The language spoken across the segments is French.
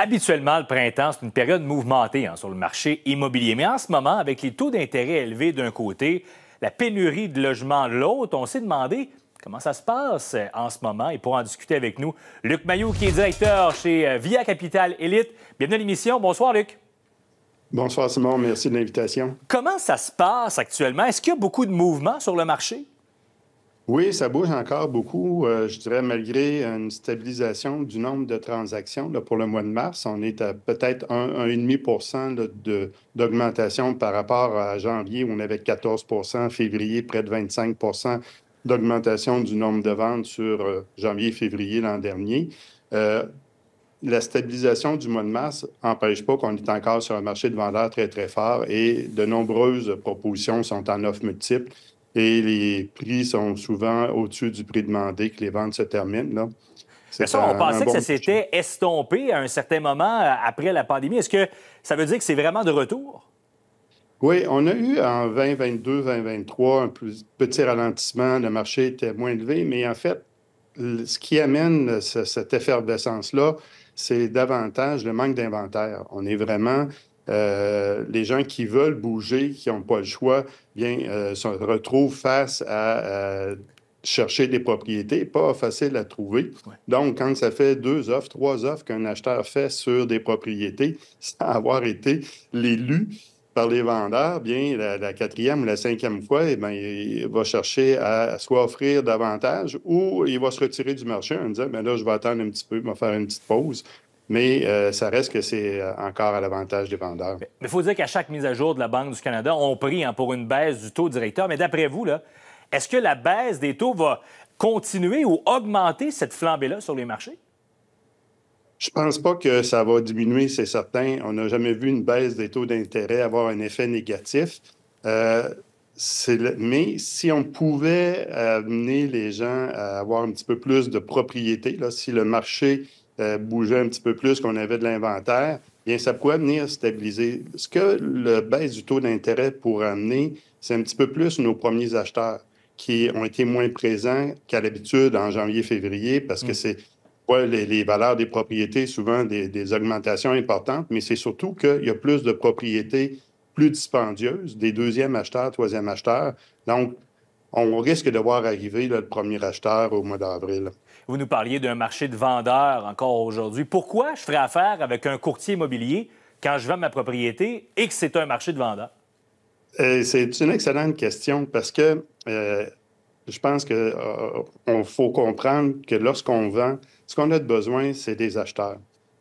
Habituellement, le printemps, c'est une période mouvementée hein, sur le marché immobilier. Mais en ce moment, avec les taux d'intérêt élevés d'un côté, la pénurie de logements de l'autre, on s'est demandé comment ça se passe euh, en ce moment. Et pour en discuter avec nous, Luc Maillot, qui est directeur chez euh, Via Capital Elite. Bienvenue à l'émission. Bonsoir, Luc. Bonsoir, Simon. Merci de l'invitation. Comment ça se passe actuellement? Est-ce qu'il y a beaucoup de mouvements sur le marché? Oui, ça bouge encore beaucoup. Euh, je dirais, malgré une stabilisation du nombre de transactions pour le mois de mars, on est à peut-être 1,5 d'augmentation par rapport à janvier, où on avait 14 février, près de 25 d'augmentation du nombre de ventes sur euh, janvier-février l'an dernier. Euh, la stabilisation du mois de mars n'empêche pas qu'on est encore sur un marché de vendeurs très, très fort et de nombreuses propositions sont en offre multiple et les prix sont souvent au-dessus du prix demandé que les ventes se terminent. Là. on pensait que ça s'était estompé à un certain moment euh, après la pandémie. Est-ce que ça veut dire que c'est vraiment de retour? Oui, on a eu en 2022, 2023 un petit ralentissement. Le marché était moins élevé, mais en fait, ce qui amène euh, cette effervescence-là, c'est davantage le manque d'inventaire. On est vraiment euh, les gens qui veulent bouger, qui n'ont pas le choix, bien, euh, se retrouvent face à, chercher des propriétés, pas facile à trouver. Donc, quand ça fait deux offres, trois offres qu'un acheteur fait sur des propriétés, sans avoir été l'élu par les vendeurs, bien, la, quatrième ou la cinquième fois, et eh ben il va chercher à, soit offrir davantage ou il va se retirer du marché en disant, ben là, je vais attendre un petit peu, je vais faire une petite pause mais euh, ça reste que c'est euh, encore à l'avantage des vendeurs. Mais il faut dire qu'à chaque mise à jour de la Banque du Canada, on prie hein, pour une baisse du taux directeur. Mais d'après vous, est-ce que la baisse des taux va continuer ou augmenter cette flambée-là sur les marchés? Je pense pas que ça va diminuer, c'est certain. On n'a jamais vu une baisse des taux d'intérêt avoir un effet négatif. Euh, mais si on pouvait amener les gens à avoir un petit peu plus de propriété, là, si le marché euh, bougeait un petit peu plus, qu'on avait de l'inventaire, bien, ça pourrait venir stabiliser. Ce que le baisse du taux d'intérêt pourrait amener, c'est un petit peu plus nos premiers acheteurs qui ont été moins présents qu'à l'habitude en janvier-février parce que mm. c'est les, valeurs des propriétés, souvent des, augmentations importantes, mais c'est surtout qu'il y a plus de propriétés plus dispendieuses, des deuxièmes acheteurs, troisièmes acheteurs. Donc, on risque de voir arriver le premier acheteur au mois d'avril. Vous nous parliez d'un marché de vendeurs encore aujourd'hui. Pourquoi je ferais affaire avec un courtier immobilier quand je vends ma propriété et que c'est un marché de vendeurs? Euh, c'est une excellente question parce que euh, je pense qu'on euh, faut comprendre que lorsqu'on vend, ce qu'on a de besoin, c'est des acheteurs.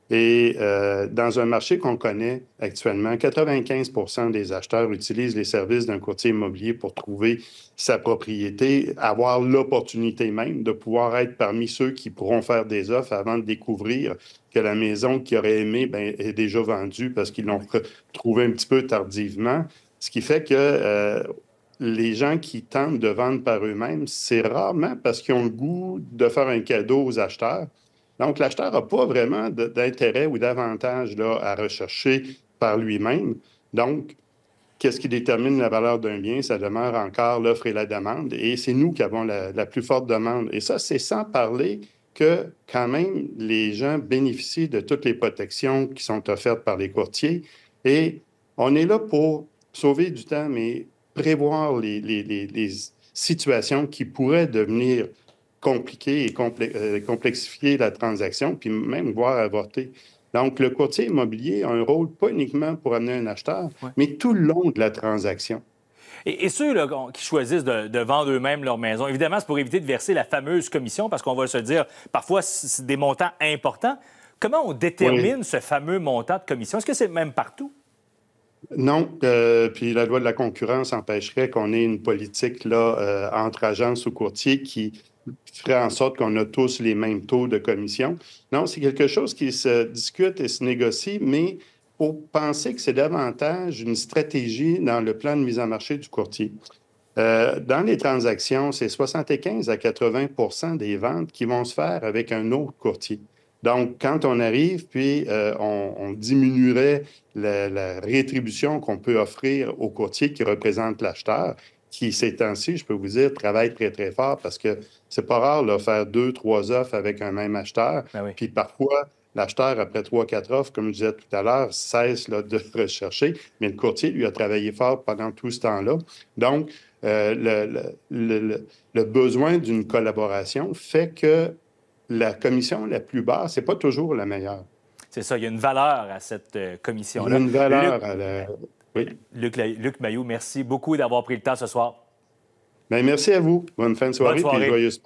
Et euh, dans un marché qu'on connaît actuellement, 95 des acheteurs utilisent les services d'un courtier immobilier pour trouver sa propriété, avoir l'opportunité même de pouvoir être parmi ceux qui pourront faire des offres avant de découvrir que la maison qu'ils auraient aimée ben, est déjà vendue parce qu'ils l'ont trouvée un petit peu tardivement. Ce qui fait que euh, les gens qui tentent de vendre par eux-mêmes, c'est rarement parce qu'ils ont le goût de faire un cadeau aux acheteurs donc, l'acheteur n'a pas vraiment d'intérêt ou d'avantage là, à rechercher par lui-même. Donc, qu'est-ce qui détermine la valeur d'un bien? Ça demeure encore l'offre et la demande. Et c'est nous qui avons la, plus forte demande. Et ça, c'est sans parler que quand même les gens bénéficient de toutes les protections qui sont offertes par les courtiers. Et on est là pour sauver du temps, mais prévoir les, les situations qui pourraient devenir compliquer et euh, complexifier la transaction, puis même voir avorter. Donc, le courtier immobilier a un rôle pas uniquement pour amener un acheteur, mais tout le long de la transaction. Et, ceux qui choisissent de, vendre eux-mêmes leur maison, évidemment, c'est pour éviter de verser la fameuse commission, parce qu'on va se dire, parfois, c'est des montants importants. Comment on détermine ce fameux montant de commission? Est-ce que c'est même partout? Non, euh, puis la loi de la concurrence empêcherait qu'on ait une politique là, euh, entre agences ou courtiers qui ferait en sorte qu'on a tous les mêmes taux de commission. Non, c'est quelque chose qui se discute et se négocie, mais pour penser que c'est davantage une stratégie dans le plan de mise en marché du courtier. Euh, dans les transactions, c'est 75 à 80 des ventes qui vont se faire avec un autre courtier. Donc, quand on arrive, puis euh, on, diminuerait la, rétribution qu'on peut offrir au courtier qui représente l'acheteur, qui, ces temps-ci, je peux vous dire, travaille très, très fort parce que c'est pas rare de faire deux, trois offres avec un même acheteur. Ben puis parfois, l'acheteur, après trois, quatre offres, comme je disais tout à l'heure, cesse de rechercher, mais le courtier, lui, a travaillé fort pendant tout ce temps-là. Donc, euh, le, besoin d'une collaboration fait que la commission la plus basse n'est pas toujours la meilleure. C'est ça, il y a une valeur à cette euh, commission-là. Il y a une valeur à la... Luc, merci beaucoup d'avoir pris le temps ce soir. Bien, merci à vous. Bonne fin de soirée, soirée. et joyeuse